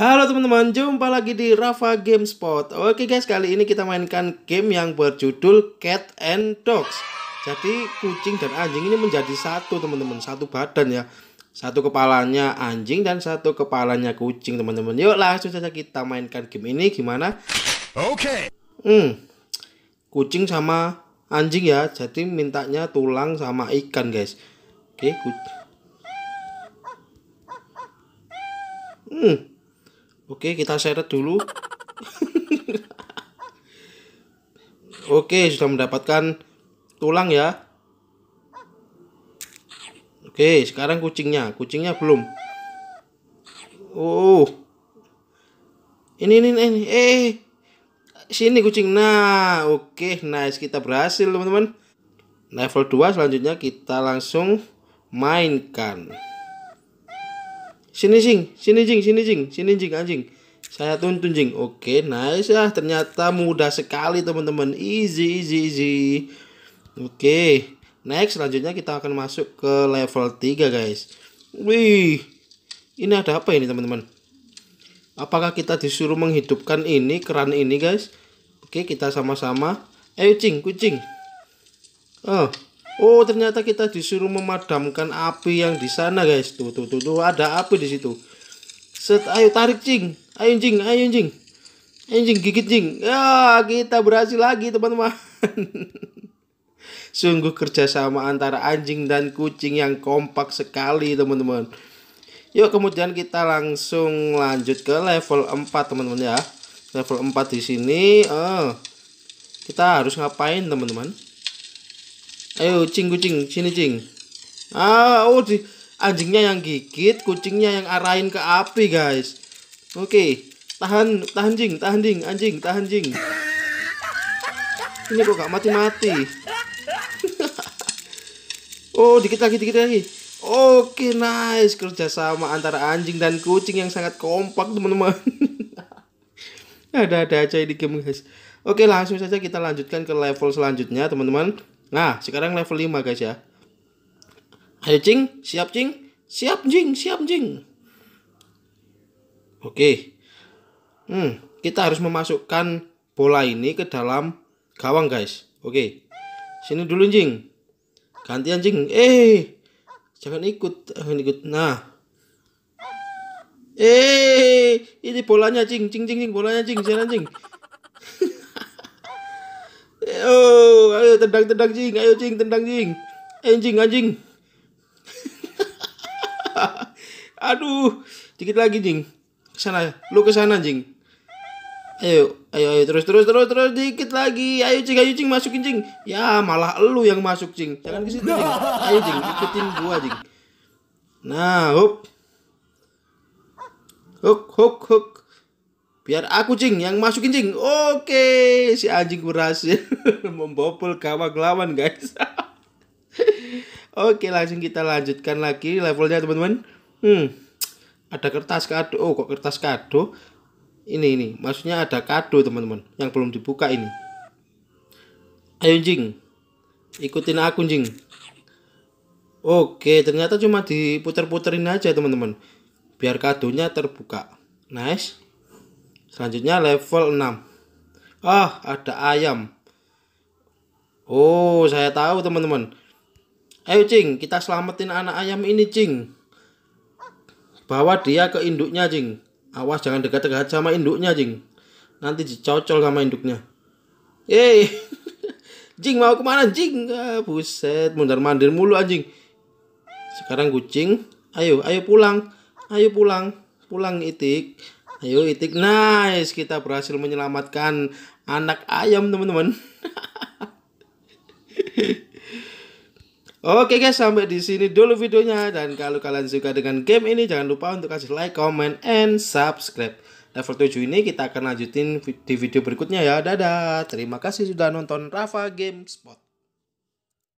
Halo teman-teman, jumpa lagi di Rafa Gamespot. Oke guys, kali ini kita mainkan game yang berjudul Cat and Dogs. Jadi kucing dan anjing ini menjadi satu teman-teman, satu badan ya. Satu kepalanya anjing dan satu kepalanya kucing teman-teman. Yuk langsung saja kita mainkan game ini gimana? Oke. Hmm. Kucing sama anjing ya, jadi mintanya tulang sama ikan guys. Oke, kucing. Hmm. Oke, kita seret dulu. Oke, sudah mendapatkan tulang ya. Oke, sekarang kucingnya. Kucingnya belum. Oh. Ini ini ini. Eh. Sini kucing. Nah, oke, nice. Kita berhasil, teman-teman. Level 2 selanjutnya kita langsung mainkan. Sini jing, sini jing, sini jing, sini jing anjing. Ah, Saya tuntun jing. Oke, nice ya. Ternyata mudah sekali teman-teman. Easy, easy, easy. Oke. Next selanjutnya kita akan masuk ke level 3 guys. Wih. Ini ada apa ini teman-teman? Apakah kita disuruh menghidupkan ini keran ini guys? Oke, kita sama-sama. eh cing, kucing. Oh, Oh, ternyata kita disuruh memadamkan api yang di sana, guys. Tuh, tuh, tuh, tuh, ada api di situ. Set, ayo tarik, jing, Ayo, jing, ayo, jing, Ayo, jing gigit, jing. Ya, kita berhasil lagi, teman-teman. Sungguh kerjasama antara anjing dan kucing yang kompak sekali, teman-teman. Yuk, kemudian kita langsung lanjut ke level 4, teman-teman ya. Level 4 di sini. Eh, kita harus ngapain, teman-teman? Ayo, cing kucing, sini cing. Ah, oh di anjingnya yang gigit, kucingnya yang arahin ke api, guys. Oke, tahan, tahan jing, tahan jing, anjing, tahan jing. Ini kok gak mati-mati. oh, dikit lagi, dikit lagi. Oke, okay, nice. Kerjasama antara anjing dan kucing yang sangat kompak, teman-teman. Ada-ada aja di game, guys. Oke, langsung saja kita lanjutkan ke level selanjutnya, teman-teman. Nah, sekarang level 5 guys ya. Ayo cing, siap cing, siap jing, siap jing. Oke. Hmm, kita harus memasukkan bola ini ke dalam gawang guys. Oke. Sini dulu jing, ganti jing. Eh. Jangan ikut, jangan ikut. Nah. Eh, ini bolanya cing, cing cing cing bolanya cing, jangan cing. Ayo, ayo tendang tendang jing, ayo jing tendang jing. Anjing anjing. Aduh, dikit lagi jing. Kesana, lu kesana jing. Ayo, ayo, ayo terus terus terus terus dikit lagi. Ayo jing ayo jing masukin jing Ya malah lu yang masuk jing Jangan ke situ Ayo jing ikutin gua jing. Nah, hop. Hook, hook, hook. Biar aku cing yang masukin cing. Oke, si anjing berhasil membobol gawang lawan guys. Oke, langsung kita lanjutkan lagi levelnya teman-teman. Hmm, ada kertas kado. Oh, kok kertas kado? Ini ini, maksudnya ada kado teman-teman yang belum dibuka ini. Ayo jing, ikutin aku jing. Oke, ternyata cuma diputer-puterin aja teman-teman. Biar kadonya terbuka. Nice. Selanjutnya level 6. Ah, ada ayam. Oh, saya tahu teman-teman. Ayo Cing, kita selamatin anak ayam ini Cing. Bawa dia ke induknya Cing. Awas jangan dekat-dekat sama induknya Cing. Nanti dicocol sama induknya. Yeay. Jing mau kemana Jing? Ah, buset, mundar-mandir mulu anjing. Sekarang kucing, ayo, ayo pulang. Ayo pulang. Pulang itik. Ayo itik nice kita berhasil menyelamatkan anak ayam teman-teman. Oke guys, sampai di sini dulu videonya dan kalau kalian suka dengan game ini jangan lupa untuk kasih like, comment, and subscribe. Level 7 ini kita akan lanjutin di video berikutnya ya. Dadah. Terima kasih sudah nonton Rafa Gamespot.